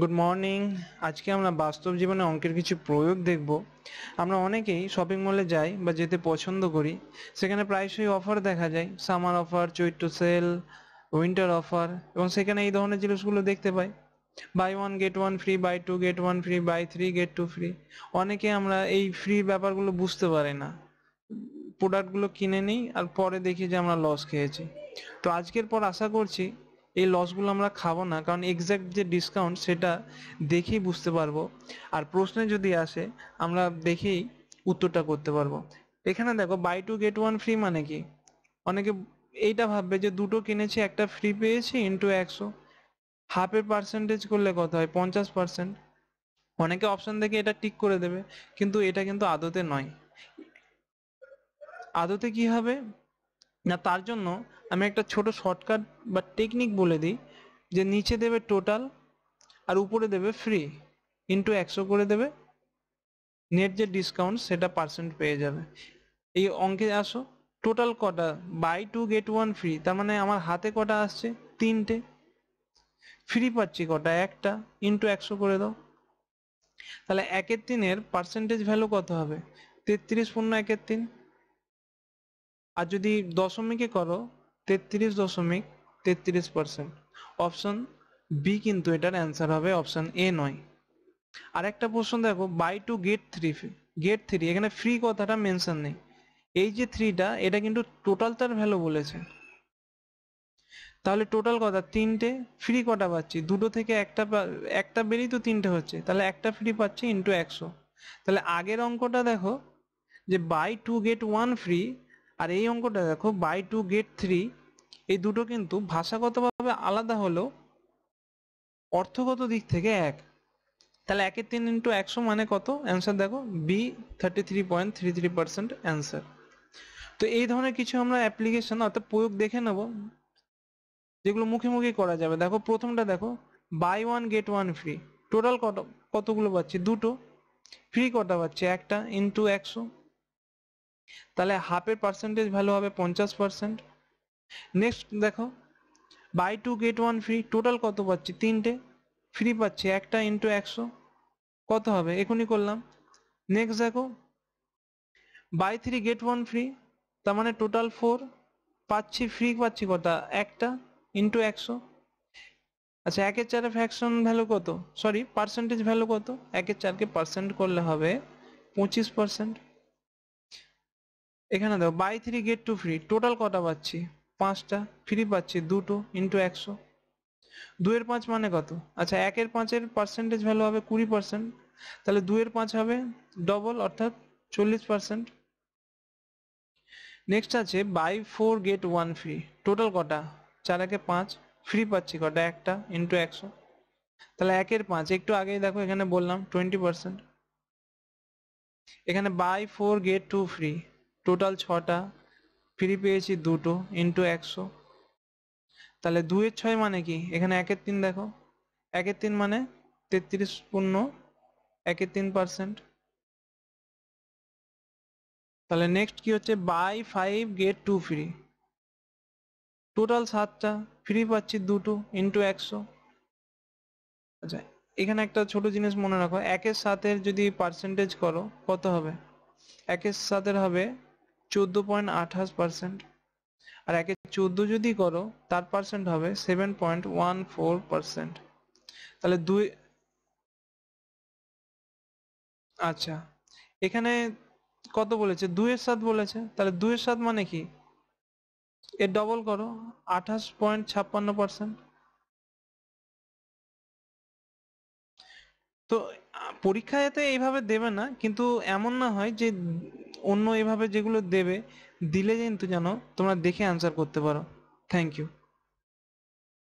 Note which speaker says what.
Speaker 1: good morning আজকে আমরা বাস্তব জীবনে অঙ্কের কিছু প্রয়োগ দেখব আমরা অনেকেই শপিং মলে যাই বা যেতে পছন্দ করি সেখানে প্রায়শই অফার দেখা যায় summer offer Chaitra sale winter offer এবং সেখানে এই ধরনের জিনিসগুলো দেখতে পাই buy one get one free buy two get one free buy three get two free অনেকে আমরা এই ফ্রি ব্যাপারগুলো বুঝতে পারি না প্রোডাক্টগুলো কিনে নিই আর পরে দেখি যে আমরা লস খেয়েছি তো আজকের পর আশা করছি এই লসগুলো আমরা খাবো না কারণ এক্স্যাক্ট যে ডিসকাউন্ট সেটা দেখেই বুঝতে পারবো আর প্রশ্নে যদি আসে আমরা দেখেই উত্তরটা করতে পারবো এখানে দেখো buy two get one free মানে কি অনেকে এইটা ভাববে যে দুটো কিনেছি একটা ফ্রি পেয়েছি ইন্টু একশো হাফের পার্সেন্টেজ করলে কত হয় পঞ্চাশ পার্সেন্ট অনেকে অপশন দেখে এটা টিক করে দেবে কিন্তু এটা কিন্তু আদতে নয় আদতে কি হবে না তার জন্য আমি একটা ছোট শর্টকাট বা টেকনিক বলে দিই যে নিচে দেবে টোটাল আর উপরে দেবে ফ্রি ইন্টু একশো করে দেবে নেট যে ডিসকাউন্ট সেটা পার্সেন্ট পেয়ে যাবে এই অঙ্কে আসো টোটাল কটা buy two get one free তার মানে আমার হাতে কটা আসছে তিনটে ফ্রি পাচ্ছি কটা একটা ইন্টু একশো করে দাও তাহলে একের তিনের পার্সেন্টেজ ভ্যালু কত হবে তেত্রিশ পূর্ণ একের তিন আর যদি দশমিকে করো তেত্রিশ দশমিক তেত্রিশ পার্সেন্ট অপশন বি কিন্তু এটার অ্যান্সার হবে অপশন এ নয় আর একটা প্রশ্ন দেখো buy two get three get three এখানে ফ্রি কথাটা মেনশন নেই এই যে থ্রিটা এটা কিন্তু টোটাল তার ভ্যালু বলেছে তাহলে টোটাল কথা তিনটে ফ্রি কটা পাচ্ছি দুটো থেকে একটা একটা বেরিয়ে তো তিনটে হচ্ছে তাহলে একটা ফ্রি পাচ্ছি ইন্টু একশো তাহলে আগের অঙ্কটা দেখো যে buy two get one free আর এই অঙ্কটা দেখো বাই টু গেট থ্রি এই দুটো কিন্তু ভাষাগতভাবে আলাদা হলো অর্থগত দিক থেকে এক তাহলে একের তিন ইন্টু একশো মানে কত অ্যান্সার দেখো B thirty three point three three percent answer তো এই ধরনের কিছু আমরা অ্যাপ্লিকেশন অর্থাৎ প্রয়োগ দেখে নেব যেগুলো মুখে মুখে করা যাবে দেখো প্রথমটা দেখো buy one get one free total কত কতগুলো পাচ্ছি দুটো ফ্রি কটা পাচ্ছি একটা ইন্টু একশো তাহলে হাফের পার্সেন্টেজ ভ্যালু হবে পঞ্চাশ পার্সেন্ট নেক্সট দেখো buy two get one free total কত পাচ্ছি তিনটে ফ্রি পাচ্ছি একটা ইন্টু একশো কত হবে এখনই করলাম নেক্সট দেখো buy three get one free তার মানে টোটাল ফোর পাচ্ছি ফ্রি পাচ্ছি কটা একটা ইন্টু একশো আচ্ছা একের চারে ফ্যাকশন ভ্যালু কত সরি পার্সেন্টেজ ভ্যালু কত একের চারকে পার্সেন্ট করলে হবে পঁচিশ পার্সেন্ট এখানে দেখো buy three get two free total কটা পাচ্ছি পাঁচটা ফ্রি পাচ্ছি দুটো ইন্টু একশো দুয়ের পাঁচ মানে কত আচ্ছা একের পাঁচের পার্সেন্টেজ ভ্যালু হবে কুড়ি পার্সেন্ট তাহলে দুয়ের পাঁচ হবে ডবল অর্থাৎ চল্লিশ পার্সেন্ট নেক্সট আছে buy four get one free total কটা চার একে পাঁচ ফ্রি পাচ্ছি কটা একটা ইন্টু একশো তাহলে একের পাঁচ একটু আগেই দেখো এখানে বললাম টোয়েন্টি পার্সেন্ট এখানে buy four get two free total ছটা ফ্রি পেয়েছি দুটো ইন্টু একশো তাহলে দুয়ের ছয় মানে কি এখানে একের তিন দেখো একের তিন মানে তেত্রিশ পূর্ণ একের তিন পার্সেন্ট তাহলে নেক্সট কি হচ্ছে buy five get two free total সাতটা ফ্রি পাচ্ছি দুটো ইন্টু একশো আচ্ছা এখানে একটা ছোট জিনিস মনে রাখো একের সাথে যদি পার্সেন্টেজ করো কত হবে একের সাথের হবে চোদ্দ পয়েন্ট আঠাশ পার্সেন্ট আর একে চোদ্দ যদি করো তার পার্সেন্ট হবে seven point one four percent তাহলে দুই আচ্ছা এখানে কত বলেছে দুইয়ের সাত বলেছে তাহলে দুইয়ের সাত মানে কি এর ডবল করো আঠাশ পয়েন্ট ছাপ্পান্ন পার্সেন্ট তো পরীক্ষাতে এইভাবে দেবে না কিন্তু এমন না হয় যে অন্য এভাবে যেগুলো দেবে দিলে কিন্তু যেন তোমরা দেখে অ্যান্সার করতে পারো থ্যাংক ইউ